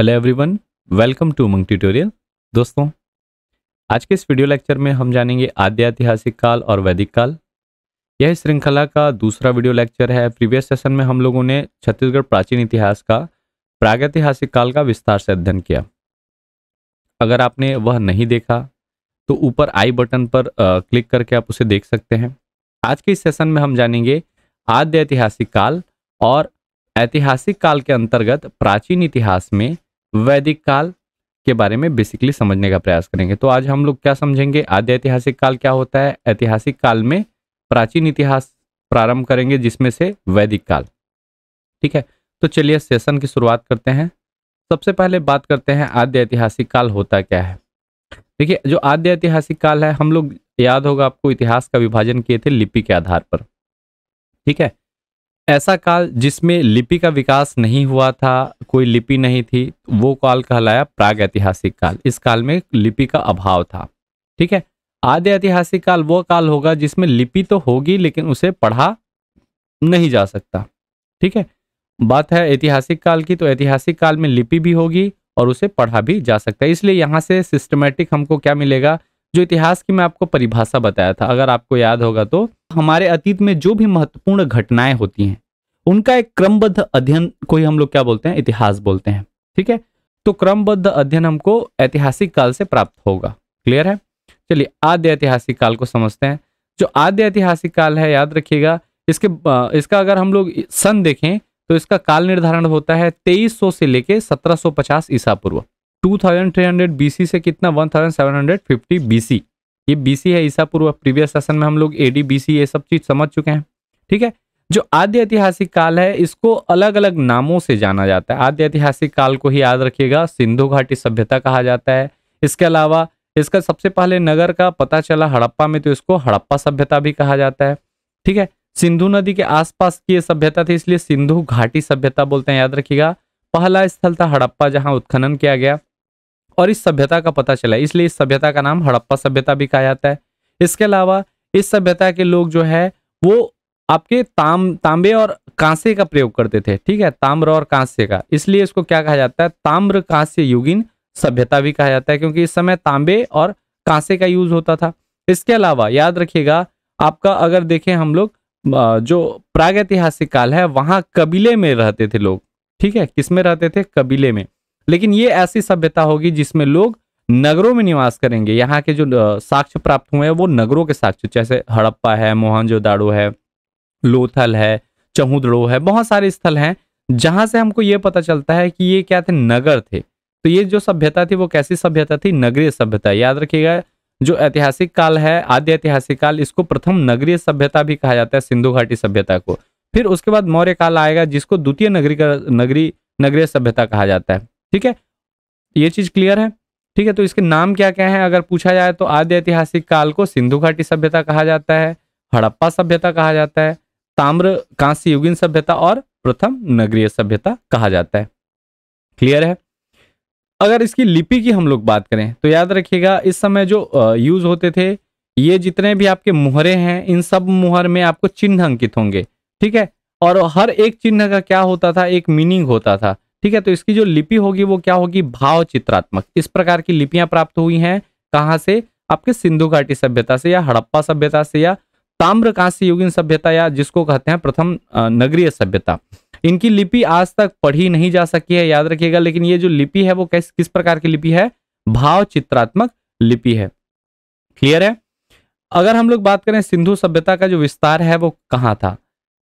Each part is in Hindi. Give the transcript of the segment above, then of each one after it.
hello everyone welcome to Umang tutorial दोस्तों आज के इस वीडियो लेक्चर में हम जानेंगे आद्य ऐतिहासिक काल और वैदिक काल यह श्रृंखला का दूसरा वीडियो लेक्चर है प्रीवियस सेशन में हम लोगों ने छत्तीसगढ़ प्राचीन इतिहास का प्रागैतिहासिक काल का विस्तार से अध्ययन किया अगर आपने वह नहीं देखा तो ऊपर आई बटन पर क्लिक करके आप उसे देख सकते हैं आज के इस सेशन में हम जानेंगे आद्य ऐतिहासिक काल और ऐतिहासिक काल के अंतर्गत प्राचीन इतिहास में वैदिक काल के बारे में बेसिकली समझने का प्रयास करेंगे तो आज हम लोग क्या समझेंगे आद्य ऐतिहासिक काल क्या होता है ऐतिहासिक काल में प्राचीन इतिहास प्रारंभ करेंगे जिसमें से वैदिक काल ठीक है तो चलिए सेशन की शुरुआत करते हैं सबसे पहले बात करते हैं आद्य ऐतिहासिक काल होता क्या है देखिए जो आद्य ऐतिहासिक काल है हम लोग याद होगा आपको इतिहास का विभाजन किए थे लिपि के आधार पर ठीक है ऐसा काल जिसमें लिपि का विकास नहीं हुआ था कोई लिपि नहीं थी वो काल कहलाया प्राग ऐतिहासिक काल इस काल में लिपि का अभाव था ठीक है आदि ऐतिहासिक काल वो काल होगा जिसमें लिपि तो होगी लेकिन उसे पढ़ा नहीं जा सकता ठीक है बात है ऐतिहासिक काल की तो ऐतिहासिक काल में लिपि भी होगी और उसे पढ़ा भी जा सकता है इसलिए यहाँ से सिस्टमेटिक हमको क्या मिलेगा जो इतिहास की मैं आपको परिभाषा बताया था अगर आपको याद होगा तो हमारे अतीत में जो भी महत्वपूर्ण घटनाएं होती हैं उनका एक क्रमबद्ध अध्ययन को ही हम लोग क्या बोलते हैं इतिहास बोलते हैं ठीक है तो क्रमबद्ध अध्ययन हमको ऐतिहासिक काल से प्राप्त होगा क्लियर है चलिए आद्य ऐतिहासिक काल को समझते हैं जो आद्य ऐतिहासिक काल है याद रखिएगा इसके इसका अगर हम लोग सन देखें तो इसका काल निर्धारण होता है 2300 से लेके 1750 ईसा पूर्व 2300 बीसी से कितना 1750 बीसी ये बीसी है ईसा पूर्व प्रीवियस सेशन में हम लोग एडी बीसी ये सब चीज समझ चुके हैं ठीक है जो आद्य ऐतिहासिक काल है इसको अलग अलग नामों से जाना जाता है आद्य ऐतिहासिक काल को ही याद रखिएगा सिंधु घाटी सभ्यता कहा जाता है इसके अलावा इसका सबसे पहले नगर का पता चला हड़प्पा में तो इसको हड़प्पा सभ्यता भी कहा जाता है ठीक है सिंधु नदी के आसपास की ये सभ्यता थी इसलिए सिंधु घाटी सभ्यता बोलते हैं याद रखिएगा पहला स्थल था हड़प्पा जहां उत्खनन किया गया और इस सभ्यता का पता चला इसलिए इस सभ्यता का नाम हड़प्पा सभ्यता भी कहा जाता है इसके अलावा इस सभ्यता के लोग जो है वो आपके ताम तांबे और कांसे का प्रयोग करते थे ठीक है ताम्र और कांसे का इसलिए इसको क्या कहा जाता है ताम्र कांस्य युगिन सभ्यता भी कहा जाता है क्योंकि इस समय तांबे और कांसे का यूज होता था इसके अलावा याद रखिएगा आपका अगर देखें हम लोग जो प्रागैतिहासिक काल है वहां कबीले में रहते थे लोग ठीक है किसमें रहते थे कबीले में लेकिन ये ऐसी सभ्यता होगी जिसमें लोग नगरों में निवास करेंगे यहाँ के जो साक्ष्य प्राप्त हुए हैं वो नगरों के साक्ष्य जैसे हड़प्पा है मोहनजोदाड़ो है लोथल है चहुदड़ो है बहुत सारे स्थल हैं जहां से हमको ये पता चलता है कि ये क्या थे नगर थे तो ये जो सभ्यता थी वो कैसी सभ्यता थी नगरीय सभ्यता याद रखिएगा जो ऐतिहासिक काल है आद्य ऐतिहासिक काल इसको प्रथम नगरीय सभ्यता भी कहा जाता है सिंधु घाटी सभ्यता को फिर उसके बाद मौर्य काल आएगा जिसको द्वितीय नगरी नगरी नगरीय सभ्यता कहा जाता है ठीक है ये चीज क्लियर है ठीक है तो इसके नाम क्या क्या है अगर पूछा जाए तो आद्य ऐतिहासिक काल को सिंधु घाटी सभ्यता कहा जाता है हड़प्पा सभ्यता कहा जाता है ताम्र कांस्य युगीन सभ्यता और प्रथम नगरीय सभ्यता कहा जाता है क्लियर है अगर इसकी लिपि की हम लोग बात करें तो याद रखिएगा इस समय जो यूज होते थे ये जितने भी आपके मुहरे हैं इन सब मुहर में आपको चिन्ह अंकित होंगे ठीक है और हर एक चिन्ह का क्या होता था एक मीनिंग होता था ठीक है तो इसकी जो लिपि होगी वो क्या होगी भाव चित्रात्मक इस प्रकार की लिपियां प्राप्त हुई हैं कहाँ से आपके सिंधु घाटी सभ्यता से या हड़प्पा सभ्यता से या कांस्य युगिन सभ्यता या जिसको कहते हैं प्रथम नगरीय सभ्यता इनकी लिपि आज तक पढ़ी नहीं जा सकी है याद रखिएगा लेकिन ये जो लिपि है वो कैस किस प्रकार की लिपि है भाव चित्रात्मक लिपि है क्लियर है अगर हम लोग बात करें सिंधु सभ्यता का जो विस्तार है वो कहाँ था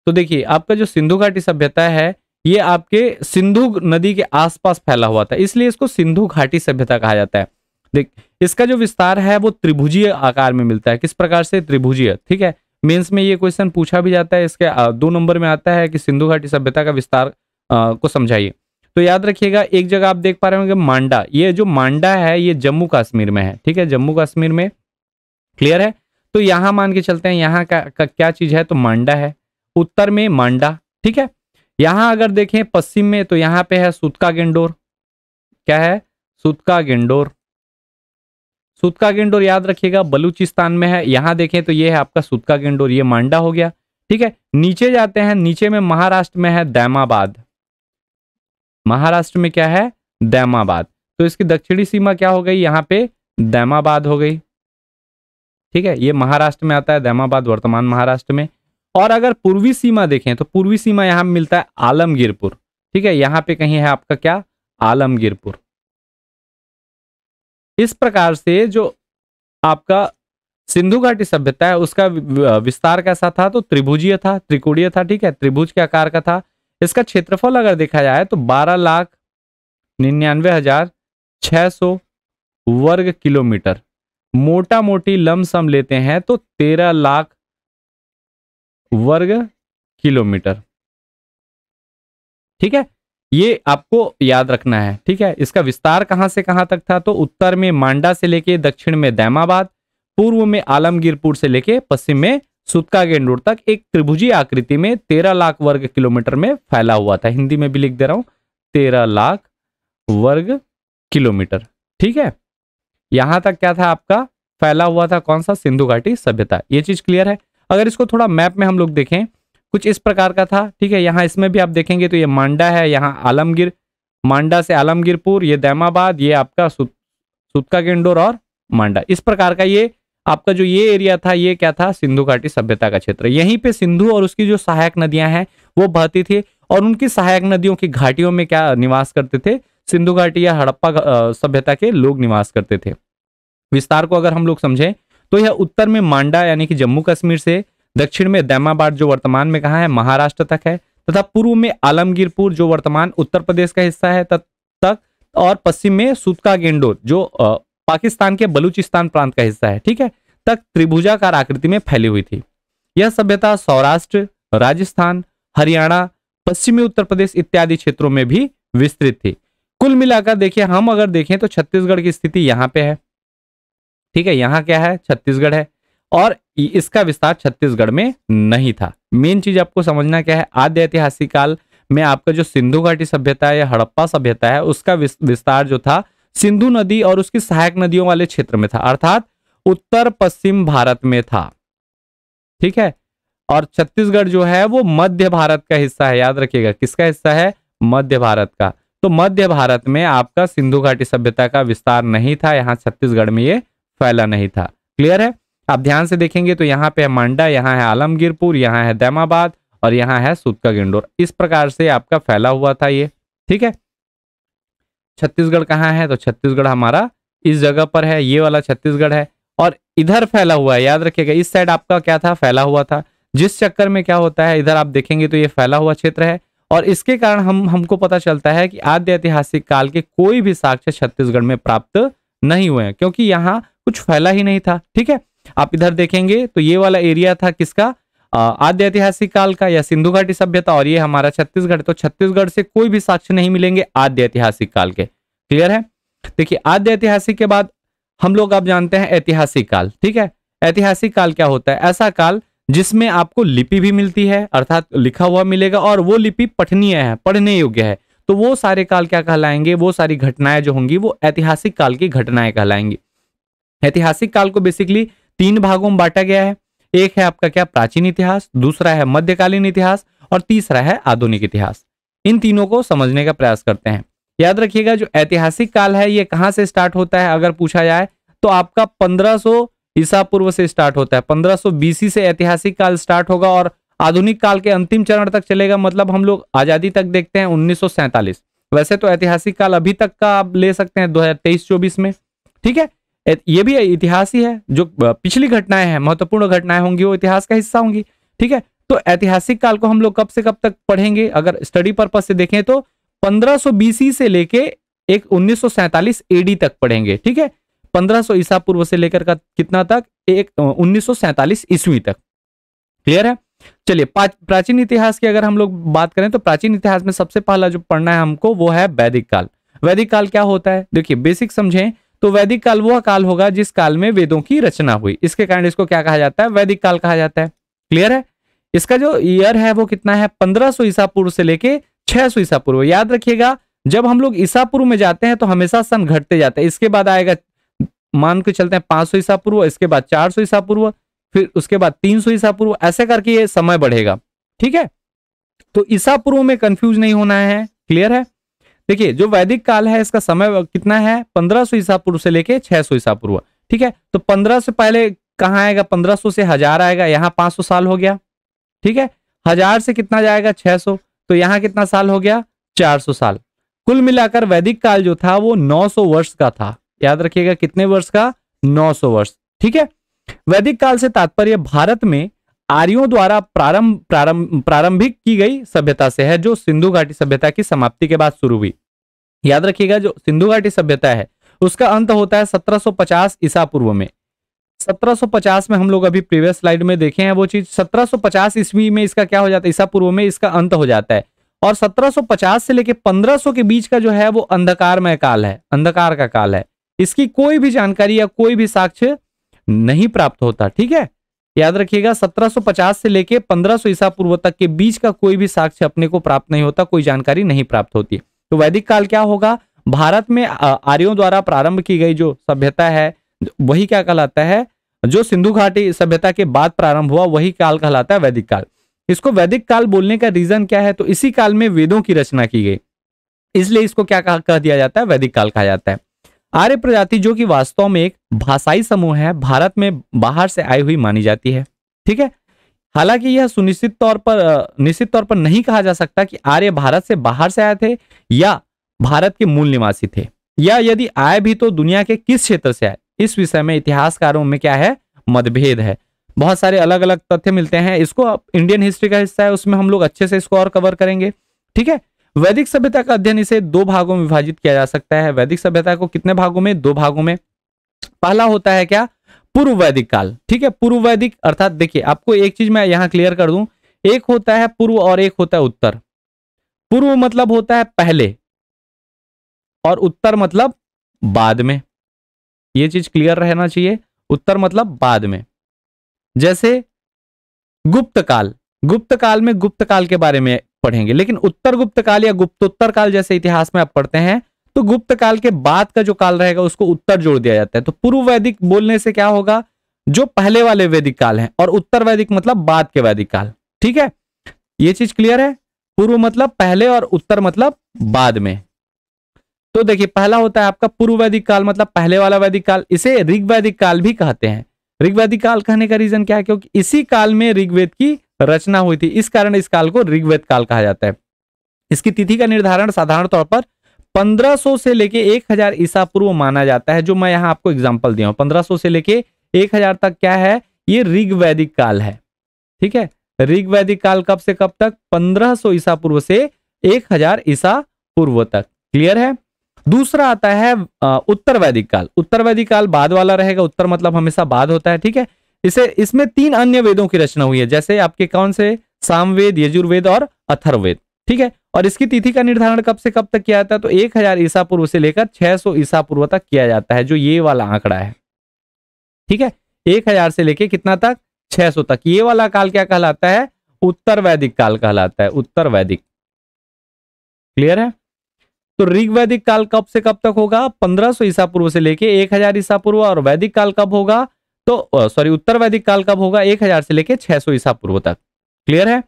तो देखिए आपका जो सिंधु घाटी सभ्यता है ये आपके सिंधु नदी के आसपास फैला हुआ था इसलिए इसको सिंधु घाटी सभ्यता कहा जाता है देख इसका जो विस्तार है वो त्रिभुजीय आकार में मिलता है किस प्रकार से त्रिभुजीय ठीक है मेंस में ये क्वेश्चन पूछा भी जाता है इसके दो नंबर में आता है कि सिंधु घाटी सभ्यता का विस्तार आ, को समझाइए तो याद रखिएगा एक जगह आप देख पा रहे होंगे मांडा ये जो मांडा है ये जम्मू कश्मीर में है ठीक है जम्मू कश्मीर में क्लियर है तो यहां मान के चलते हैं यहाँ का, का क्या चीज है तो मांडा है उत्तर में मांडा ठीक है यहां अगर देखें पश्चिम में तो यहां पे है सुतका गेंडोर क्या है सुतका गेंडोर सुतका गेंडोर याद रखिएगा बलूचिस्तान में है यहाँ देखें तो ये है आपका सुतका गेंडोर ये मांडा हो गया ठीक है नीचे जाते हैं नीचे में महाराष्ट्र में है दैमाबाद महाराष्ट्र में क्या है दैमाबाद तो इसकी दक्षिणी सीमा क्या हो गई यहाँ पे दैमाबाद हो गई ठीक है ये महाराष्ट्र में आता है दैमाबाद वर्तमान महाराष्ट्र में और अगर पूर्वी सीमा देखें तो पूर्वी सीमा यहाँ मिलता है आलमगीरपुर ठीक है यहाँ पे कहीं है आपका क्या आलमगीरपुर इस प्रकार से जो आपका सिंधु घाटी सभ्यता है उसका विस्तार कैसा था तो त्रिभुजीय था त्रिकोणीय था ठीक है त्रिभुज के आकार का था इसका क्षेत्रफल अगर देखा जाए तो बारह लाख निन्यानवे हजार छह सौ वर्ग किलोमीटर मोटा मोटी लम सम लेते हैं तो तेरह लाख वर्ग किलोमीटर ठीक है ये आपको याद रखना है ठीक है इसका विस्तार कहाँ से कहाँ तक था तो उत्तर में मांडा से लेके दक्षिण में दैमाबाद पूर्व में आलमगीरपुर से लेके पश्चिम में सुतका गेंडूर तक एक त्रिभुजी आकृति में तेरह लाख वर्ग किलोमीटर में फैला हुआ था हिंदी में भी लिख दे रहा हूँ तेरह लाख वर्ग किलोमीटर ठीक है यहां तक क्या था आपका फैला हुआ था कौन सा सिंधु घाटी सभ्यता ये चीज क्लियर है अगर इसको थोड़ा मैप में हम लोग देखें कुछ इस प्रकार का था ठीक है यहाँ इसमें भी आप देखेंगे तो ये मांडा है यहाँ आलमगीर मांडा से आलमगीरपुर ये दैमाबाद ये आपका सु, सुतका गेंडोर और मांडा इस प्रकार का ये आपका जो ये एरिया था ये क्या था सिंधु घाटी सभ्यता का क्षेत्र यहीं पे सिंधु और उसकी जो सहायक नदियां हैं वो बहती थी और उनकी सहायक नदियों की घाटियों में क्या निवास करते थे सिंधु घाटी या हड़प्पा सभ्यता के लोग निवास करते थे विस्तार को अगर हम लोग समझें तो यह उत्तर में मांडा यानी कि जम्मू कश्मीर से दक्षिण में दैमाबाद जो वर्तमान में कहा है महाराष्ट्र तक है तथा पूर्व में आलमगीरपुर जो वर्तमान उत्तर प्रदेश का हिस्सा है तक और पश्चिम में सुतका गेंडो जो पाकिस्तान के बलूचिस्तान प्रांत का हिस्सा है ठीक है तक त्रिभुजाकार आकृति में फैली हुई थी यह सभ्यता सौराष्ट्र राजस्थान हरियाणा पश्चिमी उत्तर प्रदेश इत्यादि क्षेत्रों में भी विस्तृत थी कुल मिलाकर देखिए हम अगर देखें तो छत्तीसगढ़ की स्थिति यहाँ पे है ठीक है यहाँ क्या है छत्तीसगढ़ है और इसका विस्तार छत्तीसगढ़ में नहीं था मेन चीज आपको समझना क्या है आद्य ऐतिहासिक काल में आपका जो सिंधु घाटी सभ्यता या हड़प्पा सभ्यता है उसका विस्तार जो था सिंधु नदी और उसकी सहायक नदियों वाले क्षेत्र में था अर्थात उत्तर पश्चिम भारत में था ठीक है और छत्तीसगढ़ जो है वो मध्य भारत का हिस्सा है याद रखिएगा किसका हिस्सा है मध्य भारत का तो मध्य भारत में आपका सिंधु घाटी सभ्यता का विस्तार नहीं था यहां छत्तीसगढ़ में ये फैला नहीं था क्लियर है आप ध्यान से देखेंगे तो यहाँ पे है मांडा यहाँ है आलमगीरपुर यहाँ है दैमाबाद और यहाँ है सुतका गिंडोर इस प्रकार से आपका फैला हुआ था ये ठीक है छत्तीसगढ़ कहाँ है तो छत्तीसगढ़ हमारा इस जगह पर है ये वाला छत्तीसगढ़ है और इधर फैला हुआ है याद रखिएगा इस साइड आपका क्या था फैला हुआ था जिस चक्कर में क्या होता है इधर आप देखेंगे तो ये फैला हुआ क्षेत्र है और इसके कारण हम हमको पता चलता है कि आद्य ऐतिहासिक काल के कोई भी साक्ष्य छत्तीसगढ़ में प्राप्त नहीं हुए हैं क्योंकि यहाँ कुछ फैला ही नहीं था ठीक है आप इधर देखेंगे तो ये वाला एरिया था किसका आद्य ऐतिहासिक काल का या सिंधु घाटी सभ्यता और ये हमारा छत्तीसगढ़ तो छत्तीसगढ़ से कोई भी साक्ष्य नहीं मिलेंगे आद्य ऐतिहासिक काल के क्लियर है देखिए आद्य ऐतिहासिक के बाद हम लोग आप जानते हैं ऐतिहासिक काल ठीक है ऐतिहासिक काल क्या होता है ऐसा काल जिसमें आपको लिपि भी मिलती है अर्थात लिखा हुआ मिलेगा और वो लिपि पठनीय है पढ़ने योग्य है तो वो सारे काल क्या कहलाएंगे वो सारी घटनाएं जो होंगी वो ऐतिहासिक काल की घटनाएं कहलाएंगी ऐतिहासिक काल को बेसिकली तीन भागों में बांटा गया है एक है आपका क्या प्राचीन इतिहास दूसरा है मध्यकालीन इतिहास और तीसरा है आधुनिक इतिहास इन तीनों को समझने का प्रयास करते हैं याद रखिएगा जो ऐतिहासिक काल है ये कहां से स्टार्ट होता है अगर पूछा जाए तो आपका 1500 ईसा पूर्व से स्टार्ट होता है 1500 बीसी से ऐतिहासिक काल स्टार्ट होगा और आधुनिक काल के अंतिम चरण तक चलेगा मतलब हम लोग आज़ादी तक देखते हैं उन्नीस वैसे तो ऐतिहासिक काल अभी तक का आप ले सकते हैं दो हजार में ठीक है ये भी इतिहास ही है जो पिछली घटनाएं हैं महत्वपूर्ण घटनाएं होंगी वो इतिहास का हिस्सा होंगी ठीक है तो ऐतिहासिक काल को हम लोग कब से कब तक पढ़ेंगे अगर स्टडी पर्पज से देखें तो 1500 बीसी से लेके एक 1947 एडी तक पढ़ेंगे ठीक है 1500 ईसा पूर्व से लेकर का कितना तक एक उन्नीस ईस्वी तक क्लियर है चलिए प्राचीन इतिहास की अगर हम लोग बात करें तो प्राचीन इतिहास में सबसे पहला जो पढ़ना है हमको वो है वैदिक काल वैदिक काल क्या होता है देखिए बेसिक समझें तो वैदिक काल वह काल होगा जिस काल में वेदों की रचना हुई इसके कारण इसको क्या कहा जाता है वैदिक काल कहा जाता है क्लियर है इसका जो ईयर है वो कितना है पंद्रह सौ ईसा पूर्व से लेके छह सौ ईसा पूर्व याद रखिएगा जब हम लोग ईसा पूर्व में जाते हैं तो हमेशा सन घटते जाते हैं इसके बाद आएगा मान के चलते हैं पांच सौ ईसा पूर्व इसके बाद चार सौ ईसा पूर्व फिर उसके बाद तीन सौ ईसा पूर्व ऐसे करके ये समय बढ़ेगा ठीक है तो ईसा पूर्व में कंफ्यूज नहीं होना है क्लियर है देखिए जो वैदिक काल है इसका समय कितना है पंद्रह सौ ईसा पूर्व से लेके छह सौ ईसा पूर्व ठीक है तो पंद्रह से पहले कहाँ आएगा पंद्रह से हजार आएगा यहाँ पांच सौ साल हो गया ठीक है हजार से कितना जाएगा छह सौ तो यहाँ कितना साल हो गया चार सौ साल कुल मिलाकर वैदिक काल जो था वो नौ सौ वर्ष का था याद रखिएगा कितने वर्ष का नौ सौ वर्ष ठीक है वैदिक काल से तात्पर्य भारत में आर्यों द्वारा प्रारंभ प्रारंभ प्रारंभिक की गई सभ्यता से है जो सिंधु घाटी सभ्यता की समाप्ति के बाद शुरू हुई याद रखिएगा जो सिंधु घाटी सभ्यता है उसका अंत होता है 1750 ईसा पूर्व में 1750 में हम लोग अभी प्रीवियस स्लाइड में देखे हैं वो चीज 1750 ईस्वी में इसका क्या हो जाता है ईसा पूर्व में इसका अंत हो जाता है और 1750 से लेकर 1500 के बीच का जो है वो अंधकारमय काल है अंधकार का काल है इसकी कोई भी जानकारी या कोई भी साक्ष्य नहीं प्राप्त होता ठीक है याद रखिएगा 1750 से लेके 1500 ईसा पूर्व तक के बीच का कोई भी साक्ष्य अपने को प्राप्त नहीं होता कोई जानकारी नहीं प्राप्त होती तो वैदिक काल क्या होगा भारत में आर्यों द्वारा प्रारंभ की गई जो सभ्यता है वही क्या कहलाता है जो सिंधु घाटी सभ्यता के बाद प्रारंभ हुआ वही काल कहलाता है वैदिक काल इसको वैदिक काल बोलने का रीजन क्या है तो इसी काल में वेदों की रचना की गई इसलिए इसको क्या कह दिया जाता है वैदिक काल कहा जाता है आर्य प्रजाति जो कि वास्तव में एक भाषाई समूह है भारत में बाहर से आई हुई मानी जाती है ठीक है हालांकि यह सुनिश्चित तौर पर निश्चित तौर पर नहीं कहा जा सकता कि आर्य भारत से बाहर से आए थे या भारत के मूल निवासी थे या यदि आए भी तो दुनिया के किस क्षेत्र से आए इस विषय में इतिहासकारों में क्या है मतभेद है बहुत सारे अलग अलग तथ्य मिलते हैं इसको इंडियन हिस्ट्री का हिस्सा है उसमें हम लोग अच्छे से इसको और कवर करेंगे ठीक है वैदिक सभ्यता का अध्ययन इसे दो भागों में विभाजित किया जा सकता है वैदिक सभ्यता को कितने भागों में दो भागों में पहला होता है क्या पूर्व वैदिक काल ठीक है पूर्व वैदिक अर्थात देखिए आपको एक चीज मैं यहां क्लियर कर दूं एक होता है पूर्व और एक होता है उत्तर पूर्व मतलब होता है पहले और उत्तर मतलब बाद में ये चीज क्लियर रहना चाहिए उत्तर मतलब बाद में जैसे गुप्त काल गुप्त काल में गुप्त काल के बारे में पढ़ेंगे लेकिन उत्तर गुप्त काल या गुप्तोत्तर काल जैसे इतिहास में आप पढ़ते हैं तो गुप्त काल के बाद का जो काल रहेगा उसको उत्तर जोड़ दिया जाता है तो पूर्व वैदिक बोलने से क्या होगा जो पहले वाले वैदिक काल है और उत्तर वैदिक मतलब बाद के वैदिक काल ठीक है ये चीज क्लियर है पूर्व मतलब पहले और उत्तर मतलब बाद में तो देखिए पहला होता है आपका पूर्व वैदिक काल मतलब पहले वाला वैदिक काल इसे ऋग्वैदिक काल भी कहते हैं ऋग्वैदिक काल कहने का रीजन क्या है क्योंकि इसी काल में ऋग्वेद की रचना हुई थी इस कारण इस काल को ऋग्वेद काल कहा जाता है इसकी तिथि का निर्धारण साधारण तौर पर 1500 से लेके 1000 ईसा पूर्व माना जाता है जो मैं यहां आपको एग्जाम्पल दिया हूं 1500 से लेके 1000 तक क्या है ये ऋग्वैदिक काल है ठीक है ऋग्वैदिक काल कब से कब तक 1500 ईसा पूर्व से 1000 ईसा पूर्व तक क्लियर है दूसरा आता है उत्तर वैदिक काल उत्तर वैदिक काल बाद वाला रहेगा उत्तर मतलब हमेशा बाद होता है ठीक है इसे इसमें तीन अन्य वेदों की रचना हुई है जैसे आपके कौन से सामवेद यजुर्वेद और अथर्वेद ठीक है और इसकी तिथि का निर्धारण कब से कब तक किया जाता है तो एक हजार ईसा पूर्व से लेकर 600 ईसा पूर्व तक किया जाता है जो ये वाला आंकड़ा है ठीक है एक हजार से लेकर कितना तक 600 तक ये वाला काल क्या कहलाता है उत्तर वैदिक काल कहलाता है उत्तर वैदिक क्लियर है तो ऋग वैदिक काल कब से कब तक होगा सौ ईसा पूर्व से लेके हजार ईसा पूर्व और वैदिक काल कब होगा तो सॉरी उत्तर वैदिक काल कब होगा एक हजार से लेकर छह सौ ईसा पूर्व तक क्लियर है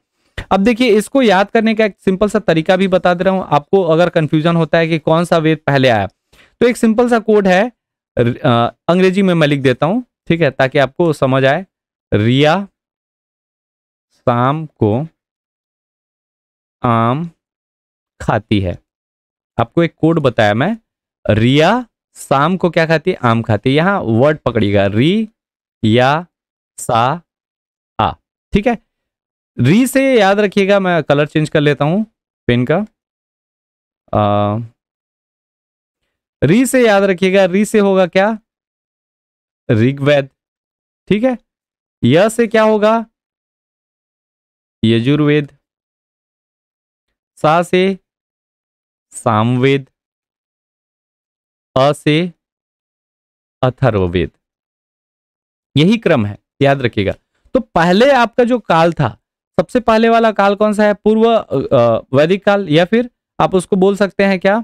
अब देखिए इसको याद करने का एक सिंपल सा तरीका भी बता दे रहा हूं आपको अगर कंफ्यूजन होता है कि कौन सा वेद पहले आया तो एक सिंपल सा कोड है अंग्रेजी में मैं लिख देता हूं ठीक है ताकि आपको समझ आए रिया शाम को आम खाती है आपको एक कोड बताया मैं रिया शाम को क्या खाती है आम खाती है यहां वर्ड पकड़िएगा री या सा आ ठीक है री से याद रखिएगा मैं कलर चेंज कर लेता हूं पेन का आ, री से याद रखिएगा री से होगा क्या ऋग्वेद ठीक है य से क्या होगा यजुर्वेद सा से सामवेद अ से अथर्ववेद यही क्रम है याद रखिएगा तो पहले आपका जो काल था सबसे पहले वाला काल कौन सा है पूर्व वैदिक काल या फिर आप उसको बोल सकते हैं क्या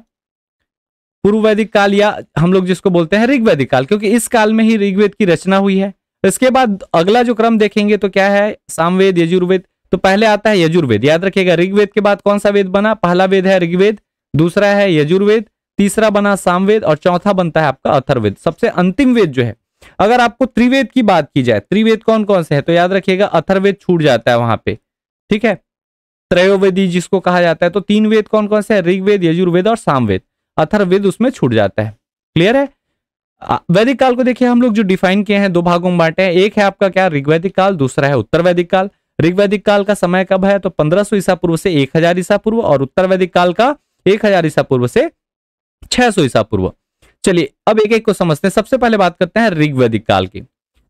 पूर्व वैदिक काल या हम लोग जिसको बोलते हैं ऋग्वैदिक काल क्योंकि इस काल में ही ऋग्वेद की रचना हुई है इसके बाद अगला जो क्रम देखेंगे तो क्या है सामवेद यजुर्वेद तो पहले आता है यजुर्वेद याद रखिएगा ऋग्वेद के बाद कौन सा वेद बना पहला वेद है ऋग्वेद दूसरा है यजुर्वेद तीसरा बना सामवेद और चौथा बनता है आपका अथर्वेद सबसे अंतिम वेद जो है अगर आपको त्रिवेद की बात की जाए त्रिवेद कौन कौन से है तो याद रखिएगा अथर्वेद छूट जाता है वहां पे ठीक है त्रयोवेदी जिसको कहा जाता है तो तीन वेद कौन कौन से है ऋग्वेद यजुर्वेद और सामवेद अथर्वेद उसमें छूट जाता है क्लियर है वैदिक काल को देखिए हम लोग जो डिफाइन किए हैं दो भागों में बांटे हैं एक है आपका क्या ऋग्वैदिक काल दूसरा है उत्तर वैदिक काल ऋग्वैदिक काल का समय कब है तो पंद्रह ईसा पूर्व से एक ईसा पूर्व और उत्तर वैदिक काल का एक ईसा पूर्व से छह ईसा पूर्व चलिए अब एक एक को समझते हैं सबसे पहले बात करते हैं ऋग्वैदिक काल की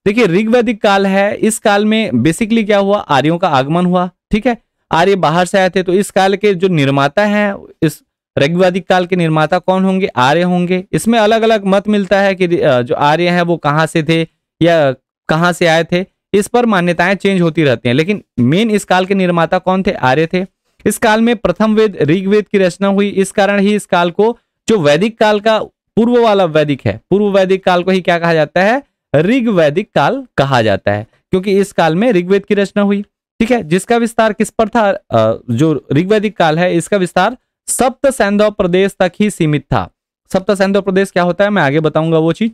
देखिए ऋग्वैदिक काल है इस काल में बेसिकली क्या हुआ आर्यों का आगमन हुआ ठीक है आर्य बाहर से आए थे तो इस काल के जो निर्माता हैं इस ऋग्वैदिक काल के निर्माता कौन होंगे आर्य होंगे इसमें अलग अलग मत मिलता है कि जो आर्य है वो कहाँ से थे या कहाँ से आए थे इस पर मान्यताएं चेंज होती रहती हैं लेकिन मेन इस काल के निर्माता कौन थे आर्य थे इस काल में प्रथम वेद ऋग्वेद की रचना हुई इस कारण ही इस काल को जो वैदिक काल का पूर्व वाला वैदिक है पूर्व वैदिक काल को ही क्या कहा जाता है ऋग वैदिक काल कहा जाता है क्योंकि इस काल में ऋग्वेद की रचना हुई ठीक है जिसका विस्तार किस पर था जो ऋग्वैदिक काल है इसका विस्तार सप्त सैंधव प्रदेश तक ही सीमित था सप्त सैंधव प्रदेश क्या होता है मैं आगे बताऊंगा वो चीज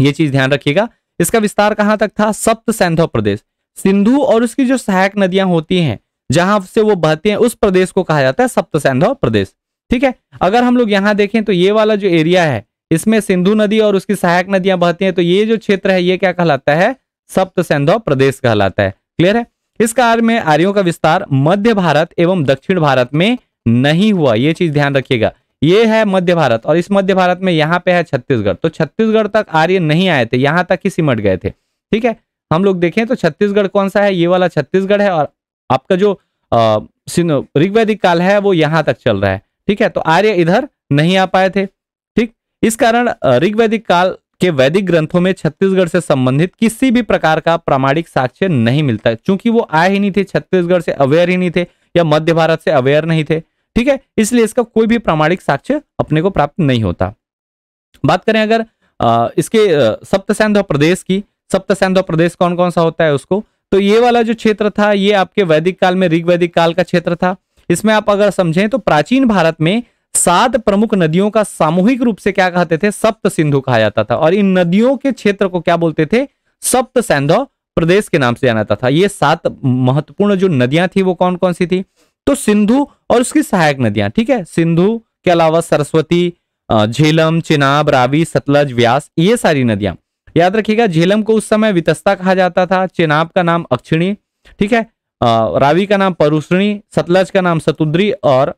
ये चीज ध्यान रखिएगा इसका विस्तार कहाँ तक था सप्त सैंधव प्रदेश सिंधु और उसकी जो सहायक नदियां होती हैं जहां से वो बहती हैं उस प्रदेश को कहा जाता है सप्त सैंधव प्रदेश ठीक है अगर हम लोग यहाँ देखें तो ये वाला जो एरिया है इसमें सिंधु नदी और उसकी सहायक नदियां बहती हैं तो ये जो क्षेत्र है ये क्या कहलाता है सप्त प्रदेश कहलाता है क्लियर है इस कार में आर्यों का विस्तार मध्य भारत एवं दक्षिण भारत में नहीं हुआ ये चीज ध्यान रखिएगा ये है मध्य भारत और इस मध्य भारत में यहाँ पे है छत्तीसगढ़ तो छत्तीसगढ़ तक आर्य नहीं आए थे यहाँ तक ही सिमट गए थे ठीक है हम लोग देखें तो छत्तीसगढ़ कौन सा है ये वाला छत्तीसगढ़ है और आपका जो ऋग्वैदिक काल है वो यहाँ तक चल रहा है ठीक है तो आर्य इधर नहीं आ पाए थे ठीक इस कारण ऋग्वैदिक काल के वैदिक ग्रंथों में छत्तीसगढ़ से संबंधित किसी भी प्रकार का प्रामाणिक साक्ष्य नहीं मिलता क्योंकि वो आए ही नहीं थे छत्तीसगढ़ से अवेयर ही नहीं थे या मध्य भारत से अवेयर नहीं थे ठीक है इसलिए इसका कोई भी प्रामाणिक साक्ष्य अपने को प्राप्त नहीं होता बात करें अगर आ, इसके सप्त प्रदेश की सप्तसैंधव प्रदेश कौन कौन सा होता है उसको तो ये वाला जो क्षेत्र था ये आपके वैदिक काल में ऋग्वैदिक काल का क्षेत्र था इसमें आप अगर समझें तो प्राचीन भारत में सात प्रमुख नदियों का सामूहिक रूप से क्या कहते थे सप्त सिंधु कहा जाता था और इन नदियों के क्षेत्र को क्या बोलते थे सप्त सैंधव प्रदेश के नाम से जाना जाता था ये सात महत्वपूर्ण जो नदियां थी वो कौन कौन सी थी तो सिंधु और उसकी सहायक नदियां ठीक है सिंधु के अलावा सरस्वती झेलम चिनाब रावी सतलज व्यास ये सारी नदियां याद रखिएगा झेलम को उस समय वितस्ता कहा जाता था चिनाब का नाम अक्षिणी ठीक है रावी का नाम परुषणी सतलज का नाम सतुद्री और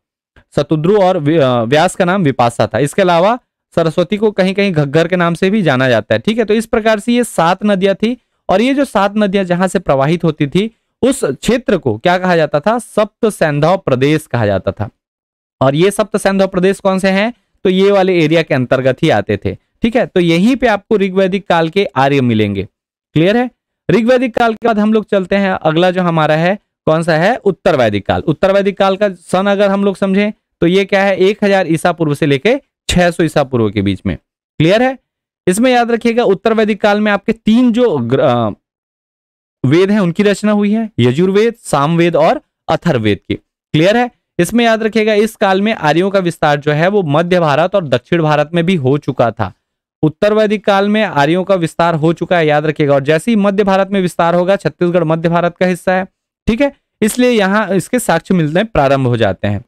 सतुद्रु और व्यास का नाम विपासा था इसके अलावा सरस्वती को कहीं कहीं घग्घर के नाम से भी जाना जाता है ठीक है तो इस प्रकार से ये सात नदियां थी और ये जो सात नदियां जहां से प्रवाहित होती थी उस क्षेत्र को क्या कहा जाता था सप्त सैंधव प्रदेश कहा जाता था और ये सप्त सैंधव प्रदेश कौन से हैं तो ये वाले एरिया के अंतर्गत ही आते थे ठीक है तो यहीं पे आपको ऋग्वैदिक काल के आर्य मिलेंगे क्लियर है ऋग्वैदिक काल के बाद हम लोग चलते हैं अगला जो हमारा है कौन सा है उत्तर वैदिक काल उत्तर वैदिक काल का सन अगर हम लोग समझें तो ये क्या है एक हजार ईसा पूर्व से लेके 600 ईसा पूर्व के बीच में क्लियर है इसमें याद रखिएगा उत्तर वैदिक काल में आपके तीन जो वेद हैं उनकी रचना हुई है यजुर्वेद सामवेद और अथर्वेद की क्लियर है इसमें याद रखिएगा इस काल में आर्यों का विस्तार जो है वो मध्य भारत और दक्षिण भारत में भी हो चुका था उत्तर वैदिक काल में आर्यों का विस्तार हो चुका है याद रखिएगा और जैसे ही मध्य भारत में विस्तार होगा छत्तीसगढ़ मध्य भारत का हिस्सा है ठीक है इसलिए यहाँ इसके साक्ष्य मिलने प्रारंभ हो जाते हैं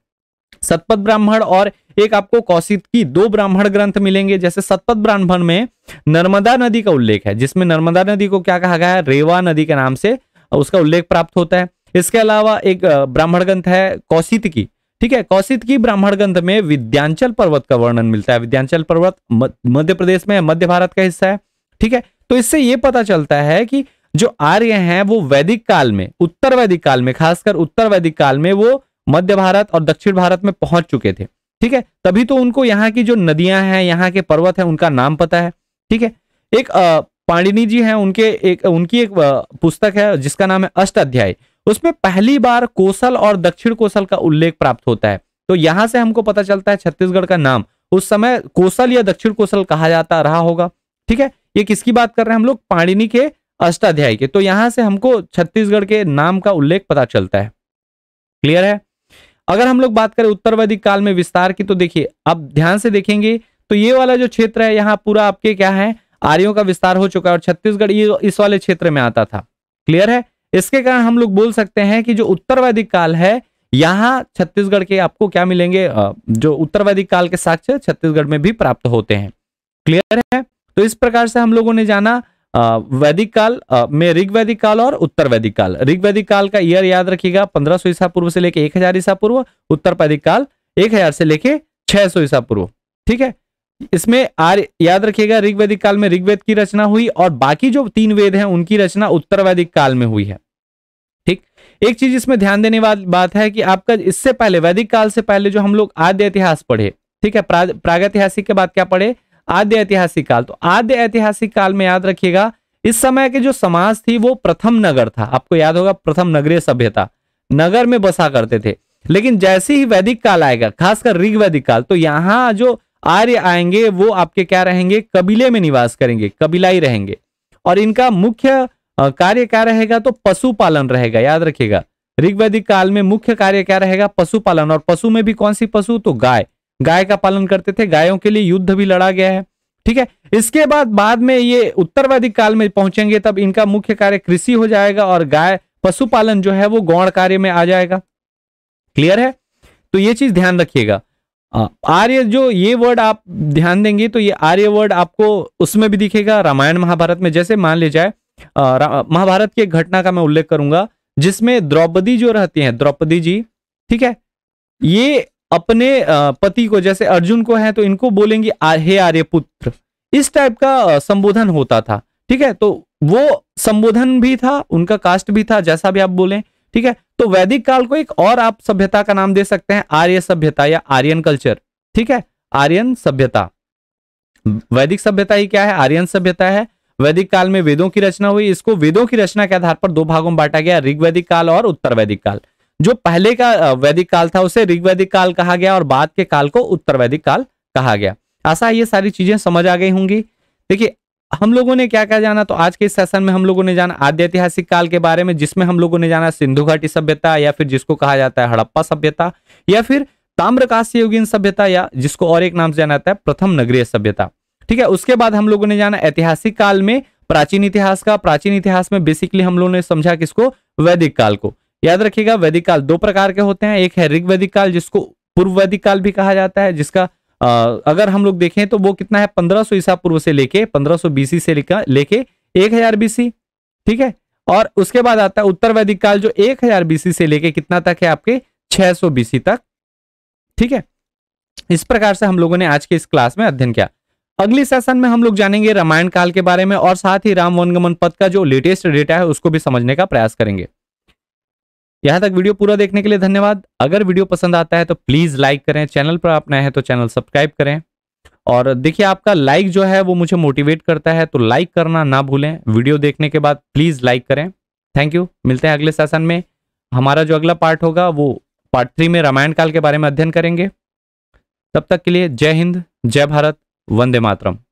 सतपथ ब्राह्मण और एक आपको कौशिक की दो ब्राह्मण ग्रंथ मिलेंगे जैसे सतपथ ब्राह्मण में नर्मदा नदी का उल्लेख है जिसमें नर्मदा नदी को क्या कहा गया है रेवा नदी के नाम से उसका उल्लेख प्राप्त होता है इसके अलावा एक ब्राह्मण ग्रंथ है कौशित की ठीक है कौशित की ब्राह्मण ग्रंथ में विद्यांचल पर्वत का वर्णन मिलता है विद्यांचल पर्वत मध्य प्रदेश में मध्य भारत का हिस्सा है ठीक है तो इससे ये पता चलता है कि जो आर्य हैं वो वैदिक काल में उत्तर वैदिक काल में खासकर उत्तर वैदिक काल में वो मध्य भारत और दक्षिण भारत में पहुंच चुके थे ठीक है तभी तो उनको यहाँ की जो नदियां हैं यहाँ के पर्वत हैं उनका नाम पता है ठीक है एक पांडिनी जी हैं उनके एक उनकी एक पुस्तक है जिसका नाम है अष्ट अध्याय उसमें पहली बार कोसल और दक्षिण कोसल का उल्लेख प्राप्त होता है तो यहां से हमको पता चलता है छत्तीसगढ़ का नाम उस समय कोसल या दक्षिण कोसल कहा जाता रहा होगा ठीक है ये किसकी बात कर रहे हैं हम लोग पाणिनी के अष्टाध्याय के तो यहां से हमको छत्तीसगढ़ के नाम का उल्लेख पता चलता है क्लियर है अगर हम लोग बात करें उत्तर वैदिक काल में विस्तार की तो देखिए अब ध्यान से देखेंगे तो ये वाला जो क्षेत्र है यहाँ पूरा आपके क्या है आर्यों का विस्तार हो चुका है और छत्तीसगढ़ ये इस वाले क्षेत्र में आता था क्लियर है इसके कारण हम लोग बोल सकते हैं कि जो उत्तर वैदिक काल है यहाँ छत्तीसगढ़ के आपको क्या मिलेंगे जो उत्तर वैदिक काल के साक्ष्य छत्तीसगढ़ में भी प्राप्त होते हैं क्लियर है तो इस प्रकार से हम लोगों ने जाना वैदिक काल में ऋग वैदिक काल और उत्तर वैदिक काल ऋग वैदिक काल का ईयर याद रखिएगा 1500 ईसा पूर्व से लेके 1000 ईसा पूर्व उत्तर वैदिक काल 1000 से लेके 600 ईसा पूर्व ठीक है इसमें आर्य याद रखिएगा ऋग्वैदिक काल में ऋग्वेद की रचना हुई और बाकी जो तीन वेद हैं उनकी रचना उत्तर वैदिक काल में हुई है ठीक एक चीज इसमें ध्यान देने वाली बात है कि आपका इससे पहले वैदिक काल से पहले जो हम लोग आद्य इतिहास पढ़े ठीक है प्राग ऐतिहासिक के बाद क्या पढ़े आद्य ऐतिहासिक काल तो आद्य ऐतिहासिक काल में याद रखिएगा इस समय के जो समाज थी वो प्रथम नगर था आपको याद होगा प्रथम नगरीय सभ्यता नगर में बसा करते थे लेकिन जैसे ही वैदिक काल आएगा खासकर ऋग वैदिक काल तो यहाँ जो आर्य आएंगे वो आपके क्या रहेंगे कबीले में निवास करेंगे कबीलाई रहेंगे और इनका मुख्य कार्य क्या रहेगा तो पशुपालन रहेगा याद रखिएगा ऋग्वैदिक काल में मुख्य कार्य क्या रहेगा पशुपालन और पशु में भी कौन सी पशु तो गाय गाय का पालन करते थे गायों के लिए युद्ध भी लड़ा गया है ठीक है इसके बाद बाद में ये उत्तरवैदिक काल में पहुंचेंगे तब इनका मुख्य कार्य कृषि हो जाएगा और गाय पशुपालन जो है वो गौण कार्य में आ जाएगा क्लियर है तो ये चीज ध्यान रखिएगा हाँ, आर्य जो ये वर्ड आप ध्यान देंगे तो ये आर्य वर्ड आपको उसमें भी दिखेगा रामायण महाभारत में जैसे मान ले जाए महाभारत की घटना का मैं उल्लेख करूंगा जिसमें द्रौपदी जो रहती हैं द्रौपदी जी ठीक है ये अपने पति को जैसे अर्जुन को है तो इनको बोलेंगे हे पुत्र इस टाइप का संबोधन होता था ठीक है तो वो संबोधन भी था उनका कास्ट भी था जैसा भी आप बोलें ठीक है तो वैदिक काल को एक और आप सभ्यता का नाम दे सकते हैं आर्य सभ्यता या आर्यन कल्चर ठीक है आर्यन सभ्यता वैदिक सभ्यता ही क्या है आर्यन सभ्यता है वैदिक काल में वेदों की रचना हुई इसको वेदों की रचना के आधार पर दो भागों में बांटा गया ऋग्वैदिक काल और उत्तर वैदिक काल जो पहले का वैदिक काल था उसे ऋग्वैदिक काल कहा गया और बाद के काल को उत्तर वैदिक काल कहा गया आशा ये सारी चीजें समझ आ गई होंगी देखिए हम लोगों ने क्या क्या जाना तो आज के इस सेशन में हम लोगों ने जाना आद्य ऐतिहासिक काल के बारे में जिसमें हम लोगों ने जाना सिंधु घाटी सभ्यता या फिर जिसको कहा जाता है हड़प्पा सभ्यता या फिर ताम्रकाशी सभ्यता या जिसको और एक नाम से जाना जाता है प्रथम नगरीय सभ्यता ठीक है उसके बाद हम लोगों ने जाना ऐतिहासिक काल में प्राचीन इतिहास का प्राचीन इतिहास में बेसिकली हम लोगों ने समझा किसको वैदिक काल को याद रखिएगा वैदिक काल दो प्रकार के होते हैं एक है ऋग वैदिक काल जिसको पूर्व वैदिक काल भी कहा जाता है जिसका अगर हम लोग देखें तो वो कितना है 1500 ईसा पूर्व से लेके 1500 बीसी से लेके 1000 बीसी ठीक है और उसके बाद आता है उत्तर वैदिक काल जो 1000 बीसी से लेके कितना तक है आपके 600 बीसी तक ठीक है इस प्रकार से हम लोगों ने आज के इस क्लास में अध्ययन किया अगली सेशन में हम लोग जानेंगे रामायण काल के बारे में और साथ ही राम वनगमन पद का जो लेटेस्ट डेटा है उसको भी समझने का प्रयास करेंगे यहाँ तक वीडियो पूरा देखने के लिए धन्यवाद अगर वीडियो पसंद आता है तो प्लीज़ लाइक करें चैनल पर आप नए हैं तो चैनल सब्सक्राइब करें और देखिए आपका लाइक जो है वो मुझे मोटिवेट करता है तो लाइक करना ना भूलें वीडियो देखने के बाद प्लीज़ लाइक करें थैंक यू मिलते हैं अगले सेशन में हमारा जो अगला पार्ट होगा वो पार्ट थ्री में रामायण काल के बारे में अध्ययन करेंगे तब तक के लिए जय हिंद जय भारत वंदे मातरम